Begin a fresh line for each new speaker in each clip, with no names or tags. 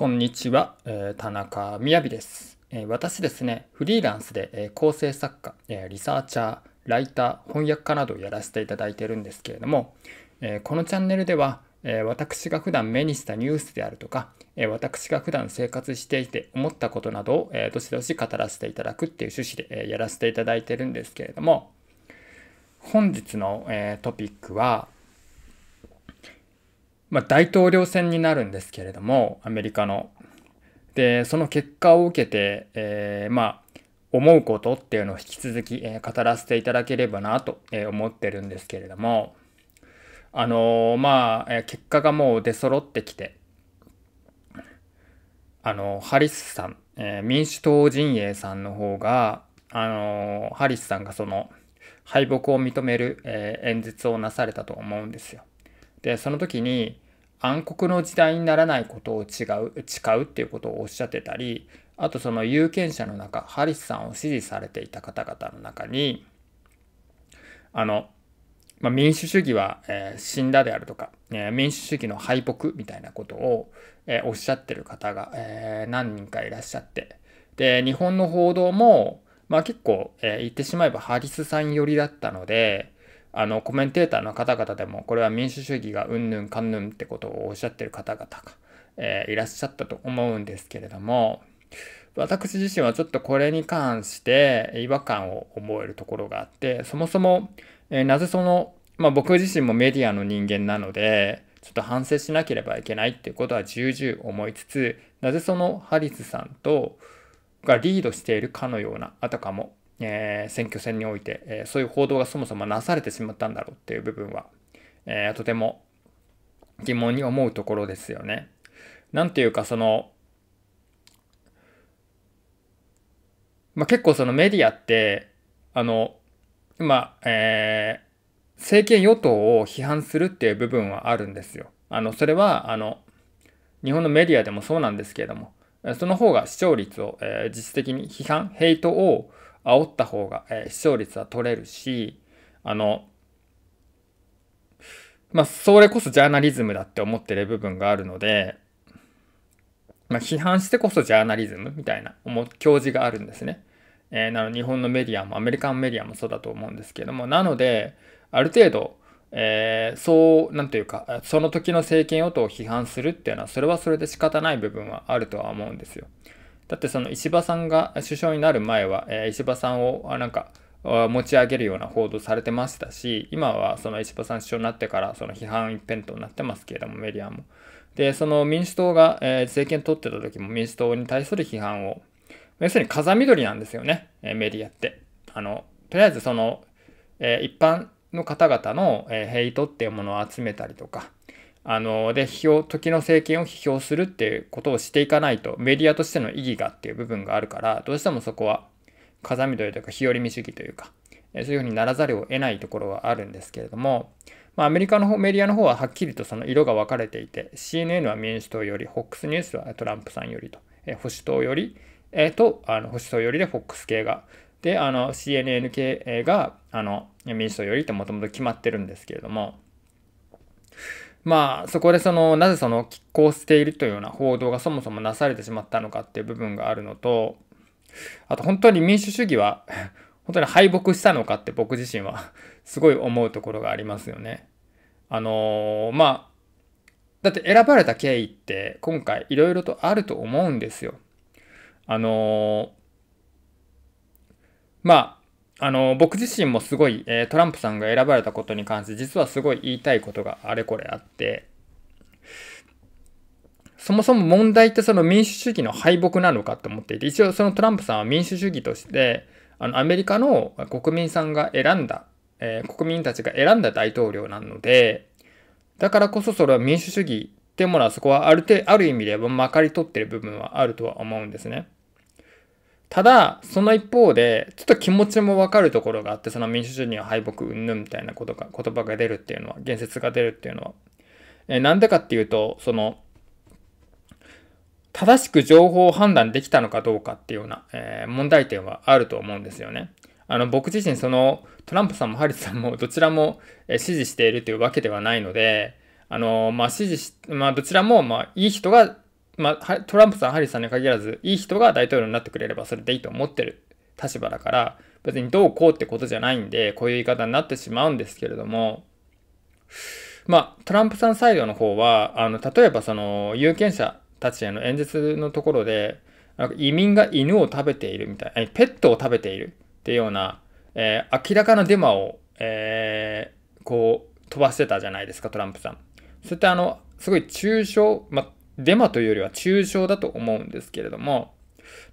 こんにちは、え田中みです、え私ですね、フリーランスで、え構成作家、えリサーチャー、ライター、翻訳家などをやらせていただいているんですけれども、えこのチャンネルでは、え私が普段目にしたニュースであるとか、え私が普段生活していて思ったことなどを、えどしどし語らせていただくっていう趣旨で、えやらせていただいているんですけれども、本日の、えトピックは、まあ、大統領選になるんですけれども、アメリカの。で、その結果を受けて、えー、まあ、思うことっていうのを引き続き、えー、語らせていただければなと、え思ってるんですけれども、あのー、まあ、え結果がもう出揃ってきて、あのハリスさん、え民主党陣営さんの方が、あのハリスさんがその敗北を認める、え演説をなされたと思うんですよ。でその時に暗黒の時代にならないことを違う誓うっていうことをおっしゃってたりあとその有権者の中ハリスさんを支持されていた方々の中にあの、まあ、民主主義は、えー、死んだであるとか、えー、民主主義の敗北みたいなことを、えー、おっしゃってる方が、え何人かいらっしゃってで日本の報道も、まあ、結構、え言ってしまえばハリスさん寄りだったのであのコメンテーターの方々でもこれは民主主義がうんぬんかんぬんってことをおっしゃってる方々が、えー、いらっしゃったと思うんですけれども私自身はちょっとこれに関して違和感を覚えるところがあってそもそも、えー、なぜその、まあ、僕自身もメディアの人間なのでちょっと反省しなければいけないっていうことは重々思いつつなぜそのハリスさんとがリードしているかのようなあたかもえー、選挙戦において、えそういう報道がそもそもなされてしまったんだろうっていう部分は、えとても疑問に思うところですよね。なんていうかその、まあ、結構そのメディアって、あの、まあ、えー、政権与党を批判するっていう部分はあるんですよ。あの、それは、あの、日本のメディアでもそうなんですけれども、その方が視聴率を、えー、実質的に批判、ヘイトを、煽った方が、えー、視聴率は取れるし、あの、まあ、それこそジャーナリズムだって思ってる部分があるので、まあ、批判してこそジャーナリズムみたいな教示があるんですね。えー、なの日本のメディアもアメリカンメディアもそうだと思うんですけども、なので、ある程度、えー、そう、なんというか、その時の政権与党を批判するっていうのは、それはそれで仕方ない部分はあるとは思うんですよ。だってその石破さんが首相になる前は、えー、石破さんをなんか持ち上げるような報道されてましたし、今はその石破さん首相になってからその批判一辺倒になってますけれども、メディアも。で、その民主党が、えー、政権取ってた時も民主党に対する批判を、要するに風緑なんですよね、えー、メディアって。あの、とりあえずその、えー、一般の方々の、えヘイトっていうものを集めたりとか、あので批評時の政権を批評するっていうことをしていかないとメディアとしての意義がっていう部分があるからどうしてもそこは風見というか日和見主義というかそういうふうにならざるを得ないところはあるんですけれども、まあ、アメリカの方メディアの方ははっきりとその色が分かれていて CNN は民主党より FOX ニュースはトランプさんよりと、え保守党より、えとあの保守党よりで FOX 系がであの CNN 系があの民主党よりってもともと決まってるんですけれどもまあそこでそのなぜその拮抗しているというような報道がそもそもなされてしまったのかっていう部分があるのとあと本当に民主主義は 本当に敗北したのかって僕自身はすごい思うところがありますよね。あのー、まあだって選ばれた経緯って今回いろいろとあると思うんですよ。あのー、まああの僕自身もすごい、えトランプさんが選ばれたことに関して実はすごい言いたいことがあれこれあってそもそも問題ってその民主主義の敗北なのかと思っていて一応そのトランプさんは民主主義としてあのアメリカの国民さんが選んだ、えー、国民たちが選んだ大統領なのでだからこそそれは民主主義ってものはそこはある程ある意味でまかり取ってる部分はあるとは思うんですね。ただ、その一方で、ちょっと気持ちもわかるところがあって、その民主主義は敗北うんぬんみたいなことが、言葉が出るっていうのは、言説が出るっていうのは。えなんでかっていうと、その、正しく情報を判断できたのかどうかっていうような、えー、問題点はあると思うんですよね。あの、僕自身、その、トランプさんもハリスさんも、どちらも、え支持しているというわけではないので、あの、まあ、支持し、まあ、どちらも、まあ、いい人がまあ、トランプさん、ハリスさんに限らず、いい人が大統領になってくれればそれでいいと思ってる立場だから、別にどうこうってことじゃないんで、こういう言い方になってしまうんですけれども、まあ、トランプさんサイドの方は、あの、例えばその、有権者たちへの演説のところで、なんか移民が犬を食べているみたいな、ペットを食べているっていうような、えー、明らかなデマを、えー、こう、飛ばしてたじゃないですか、トランプさん。それってあの、すごい抽象、まあ、デマというよりは抽象だと思うんですけれども、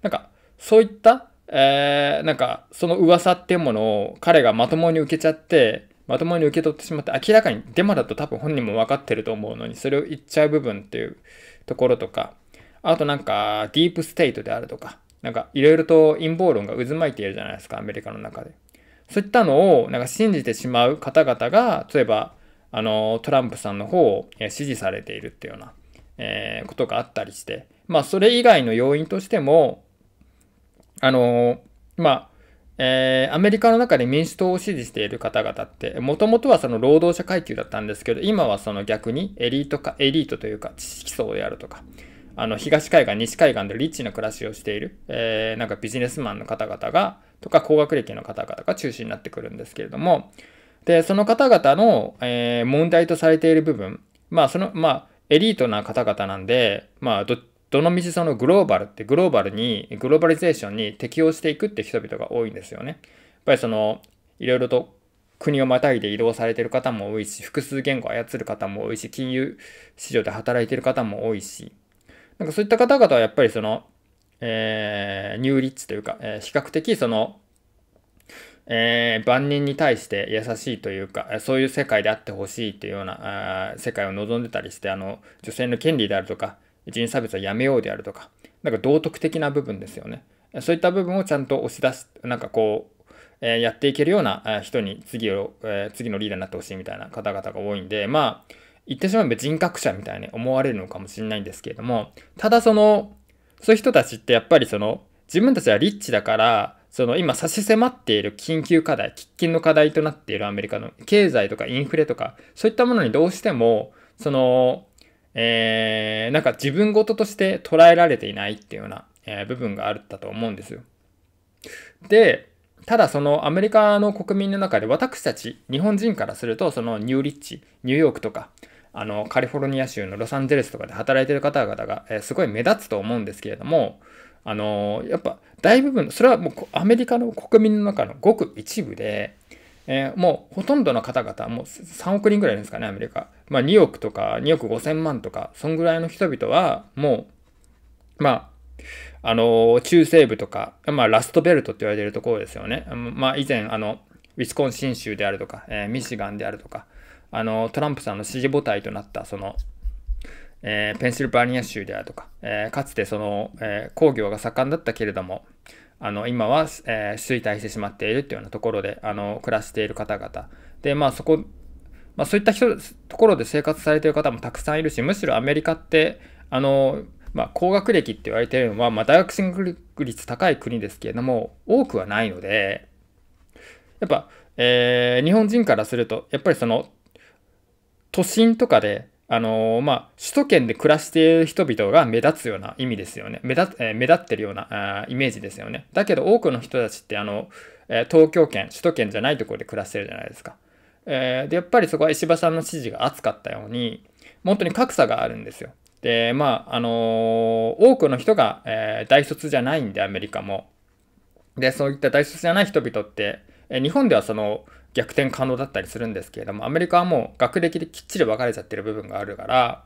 なんか、そういった、えー、なんか、その噂っていうものを彼がまともに受けちゃって、まともに受け取ってしまって、明らかにデマだと多分本人も分かってると思うのに、それを言っちゃう部分っていうところとか、あとなんか、ディープステートであるとか、なんか、いろいろと陰謀論が渦巻いているじゃないですか、アメリカの中で。そういったのを、なんか信じてしまう方々が、例えば、あの、トランプさんの方を支持されているっていうようなえー、ことがあったりして、まあ、それ以外の要因としても、あのー、まあ、えー、アメリカの中で民主党を支持している方々って、もともとはその労働者階級だったんですけど、今はその逆にエリートか、エリートというか知識層であるとか、あの、東海岸、西海岸でリッチな暮らしをしている、えー、なんかビジネスマンの方々が、とか高学歴の方々が中心になってくるんですけれども、で、その方々の、えー、問題とされている部分、まあ、その、まあ、エリートな方々なんで、まあ、ど、どのみちそのグローバルってグローバルに、グローバリゼーションに適応していくって人々が多いんですよね。やっぱりその、いろいろと国をまたいで移動されてる方も多いし、複数言語を操る方も多いし、金融市場で働いてる方も多いし、なんかそういった方々はやっぱりその、えー、ニューリッチというか、えー、比較的その、えー、万人に対して優しいというか、そういう世界であってほしいというようなあ世界を望んでたりして、あの、女性の権利であるとか、人差別はやめようであるとか、なんか道徳的な部分ですよね。そういった部分をちゃんと押し出す、なんかこう、えー、やっていけるような人に次を、えー、次のリーダーになってほしいみたいな方々が多いんで、まあ、言ってしまえば人格者みたいに思われるのかもしれないんですけれども、ただその、そういう人たちってやっぱりその、自分たちはリッチだから、その今差し迫っている緊急課題、喫緊の課題となっているアメリカの経済とかインフレとか、そういったものにどうしても、その、えー、なんか自分事として捉えられていないっていうような、えー、部分があったと思うんですよ。で、ただそのアメリカの国民の中で私たち日本人からするとそのニューリッチ、ニューヨークとかあのカリフォルニア州のロサンゼルスとかで働いてる方々が、えすごい目立つと思うんですけれども、あのやっぱ大部分、それはもうアメリカの国民の中のごく一部で、えー、もうほとんどの方々、もう3億人ぐらいですかね、アメリカ。まあ2億とか2億5千万とか、そんぐらいの人々は、もう、まあ、あのー、中西部とか、まあラストベルトって言われてるところですよね。まあ以前、あの、ウィスコンシン州であるとか、えー、ミシガンであるとか、あの、トランプさんの支持母体となった、その、えー、ペンシルバニア州であるとか、えー、かつてその、えー、工業が盛んだったけれども、あの今は、え衰退してしまっているというようなところであの暮らしている方々で、まあ、そこ、まあ、そういった人ところで生活されている方もたくさんいるしむしろアメリカってあの、まあ、高学歴って言われているのは、まあ、大学進学率高い国ですけれども多くはないのでやっぱ、えー、日本人からするとやっぱりその都心とかであのー、まあ、首都圏で暮らしている人々が目立つような意味ですよね。目立,、えー、目立ってるようなあイメージですよね。だけど多くの人たちってあの、えー、東京圏、首都圏じゃないところで暮らしてるじゃないですか。えー、で、やっぱりそこは石破さんの支持が厚かったように、本当に格差があるんですよ。で、まあ、あのー、多くの人が、え大卒じゃないんで、アメリカも。で、そういった大卒じゃない人々って、え日本ではその、逆転可能だったりするんですけれども、アメリカはもう学歴できっちり分かれちゃってる部分があるから、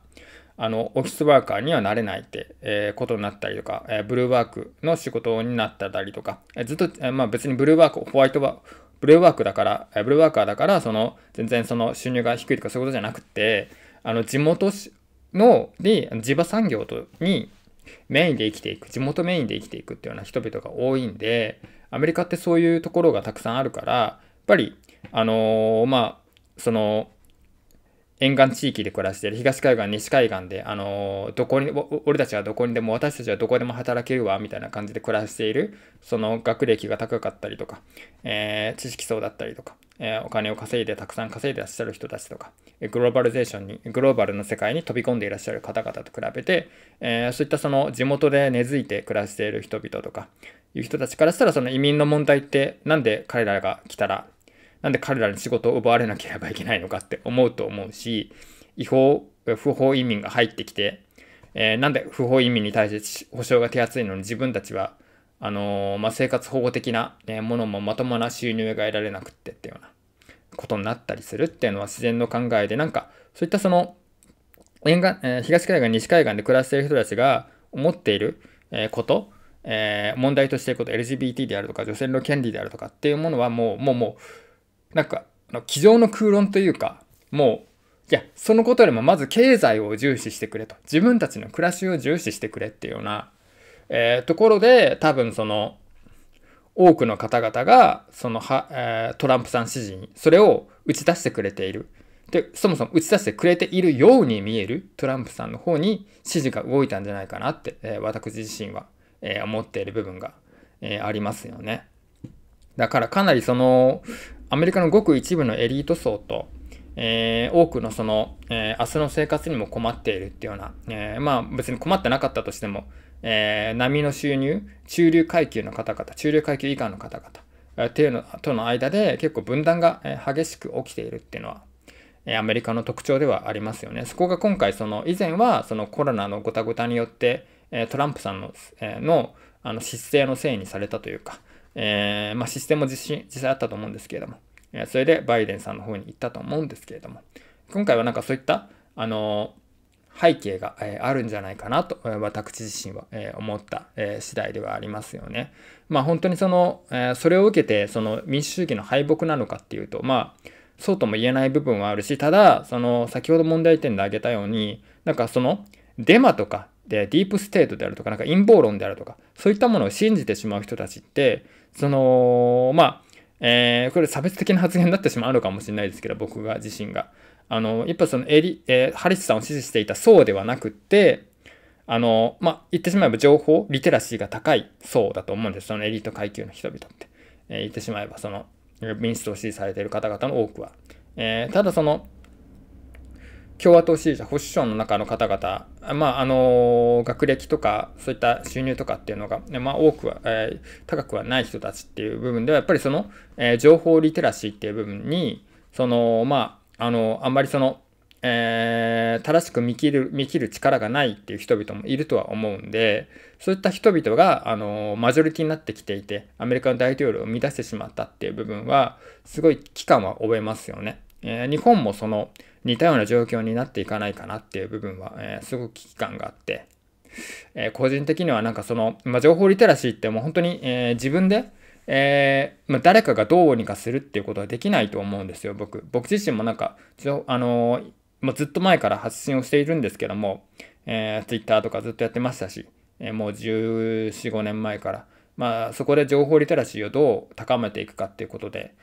あの、オフィスワーカーにはなれないって、えー、ことになったりとか、えー、ブルーワークの仕事になったりとか、えー、ずっと、えまあ別にブルーワーク、ホワイトワーブルーワークだから、えブルーワーカーだから、その、全然その収入が低いとかそういうことじゃなくて、あの、地元の、で、地場産業とにメインで生きていく、地元メインで生きていくっていうような人々が多いんで、アメリカってそういうところがたくさんあるから、やっぱりあのー、まあ、その、沿岸地域で暮らしている東海岸、西海岸で、あのー、どこに、俺たちはどこにでも、私たちはどこでも働けるわ、みたいな感じで暮らしている、その学歴が高かったりとか、えー、知識層だったりとか、えー、お金を稼いで、たくさん稼いでいらっしゃる人たちとか、グローバルゼーションに、グローバルの世界に飛び込んでいらっしゃる方々と比べて、えそういったその地元で根付いて暮らしている人々とか、いう人たちからしたら、その移民の問題って、なんで彼らが来たらなんで彼らに仕事を奪われなければいけないのかって思うと思うし、違法、不法移民が入ってきて、えー、なんで不法移民に対して保障が手厚いのに自分たちは、あのー、まあ、生活保護的な、ね、ものもまともな収入が得られなくってってようなことになったりするっていうのは自然の考えで、なんか、そういったその、沿岸、えー、東海岸、西海岸で暮らしている人たちが思っている、えこと、え問題としていること、LGBT であるとか、女性の権利であるとかっていうものはもう、もう、もう、なんか、机上の空論というか、もう、いや、そのことよりもまず経済を重視してくれと。自分たちの暮らしを重視してくれっていうような、えー、ところで、多分その、多くの方々が、そのは、えー、トランプさん支持に、それを打ち出してくれている。で、そもそも打ち出してくれているように見えるトランプさんの方に支持が動いたんじゃないかなって、えー、私自身は、え思っている部分が、えありますよね。だからかなりその、アメリカのごく一部のエリート層と、えー、多くのその、えー、明日の生活にも困っているっていうような、えー、まあ別に困ってなかったとしても、えー、波の収入、中流階級の方々、中流階級以下の方々、っていうのとの間で結構分断が激しく起きているっていうのは、アメリカの特徴ではありますよね。そこが今回、その以前はそのコロナのごたごたによって、トランプさんののあの失勢のせいにされたというか、えー、まあ、システムも実実際あったと思うんですけれども、えそれでバイデンさんの方に行ったと思うんですけれども、今回はなんかそういった、あの背景が、えあるんじゃないかなと、私自身は、え思った、え次第ではありますよね。まあ本当にその、えそれを受けてその民主主義の敗北なのかっていうとまあそうとも言えない部分はあるしただその先ほど問題点で挙げたようになんかそのデマとかでディープステートであるとかなんか陰謀論であるとかそういったものを信じてしまう人たちってその、まあ、えー、これ差別的な発言になってしまうのかもしれないですけど、僕が自身が。あの、やっぱそのエリ、えー、ハリスさんを支持していた層ではなくて、あの、まあ、言ってしまえば情報、リテラシーが高い層だと思うんです。そのエリート階級の人々って。えー、言ってしまえば、その、民主党を支持されている方々の多くは。えただその、共和党支持者、保守層の中の方々、まあ、あの、学歴とか、そういった収入とかっていうのが、ね、まあ、多くは、えー、高くはない人たちっていう部分では、やっぱりその、えー、情報リテラシーっていう部分に、その、まあ、あの、あんまりその、えー、正しく見切る、見切る力がないっていう人々もいるとは思うんで、そういった人々が、あの、マジョリティになってきていて、アメリカの大統領を生み出してしまったっていう部分は、すごい期間は覚えますよね。えー、日本もその、似たような状況になっていかないかなっていう部分は、えー、すごく危機感があって、えー、個人的にはなんかその、まあ、情報リテラシーってもう本当に、えー、自分で、えーまあ、誰かがどうにかするっていうことはできないと思うんですよ、僕。僕自身もなんか、あのー、まあ、ずっと前から発信をしているんですけども、えー、Twitter とかずっとやってましたし、えー、もう14、5年前から、まあ、そこで情報リテラシーをどう高めていくかっていうことで、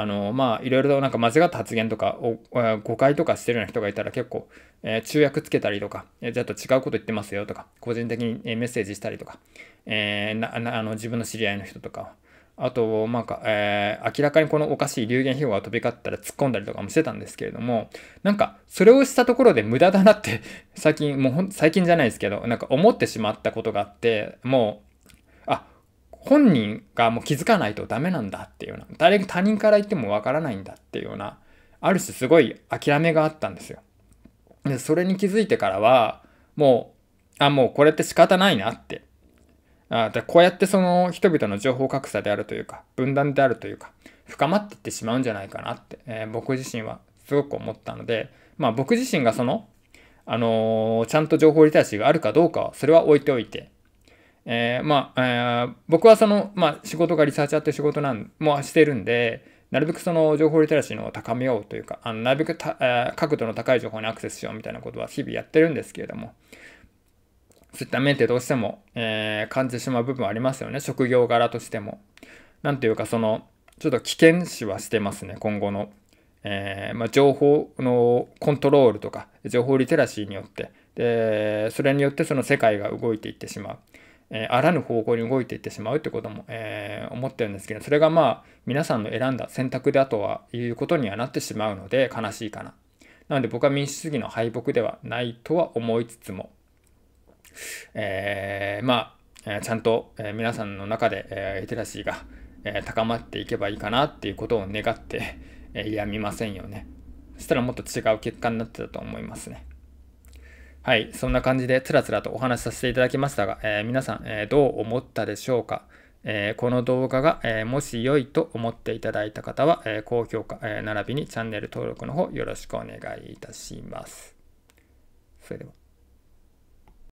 あの、まあ、いろいろとなんか間違った発言とかを、誤解とかしてるような人がいたら結構、えー、注訳つけたりとか、えー、ちょっと違うこと言ってますよとか、個人的にメッセージしたりとか、えー、なあの自分の知り合いの人とか、あと、なんか、えー、明らかにこのおかしい流言飛語が飛び交ったら突っ込んだりとかもしてたんですけれども、なんか、それをしたところで無駄だなって、最近、もう最近じゃないですけど、なんか思ってしまったことがあって、もう、本人がもう気づかないとダメなんだっていうような、誰他人から言ってもわからないんだっていうような、ある種すごい諦めがあったんですよ。で、それに気づいてからは、もう、あ、もうこれって仕方ないなって。あだこうやってその人々の情報格差であるというか、分断であるというか、深まっていってしまうんじゃないかなって、えー、僕自身はすごく思ったので、まあ僕自身がその、あのー、ちゃんと情報リテラシーがあるかどうかは、それは置いておいて、えー、まあ、えー、僕はその、まあ、仕事がリサーチャーって仕事なんもしてるんで、なるべくその情報リテラシーの高めようというか、あのなるべくた、えー、角度の高い情報にアクセスしようみたいなことは日々やってるんですけれども、そういった面ってどうしても、えー、感じてしまう部分はありますよね。職業柄としても。なんていうか、その、ちょっと危険視はしてますね、今後の。えー、まあ、情報のコントロールとか、情報リテラシーによって、でそれによってその世界が動いていってしまう。えあらぬ方向に動いていってしまうってことも、えー、思ってるんですけど、それがまあ、皆さんの選んだ選択だとはいうことにはなってしまうので、悲しいかな。なので僕は民主主義の敗北ではないとは思いつつも、えー、まあ、えちゃんと、え皆さんの中で、えー、テラシーが、え高まっていけばいいかなっていうことを願って、えー、やみませんよね。そしたらもっと違う結果になってたと思いますね。はい、そんな感じでつらつらとお話しさせていただきましたが、えー、皆さん、えー、どう思ったでしょうか、えー、この動画が、えもし良いと思っていただいた方は、え高評価、え並びにチャンネル登録の方よろしくお願いいたします。それでは。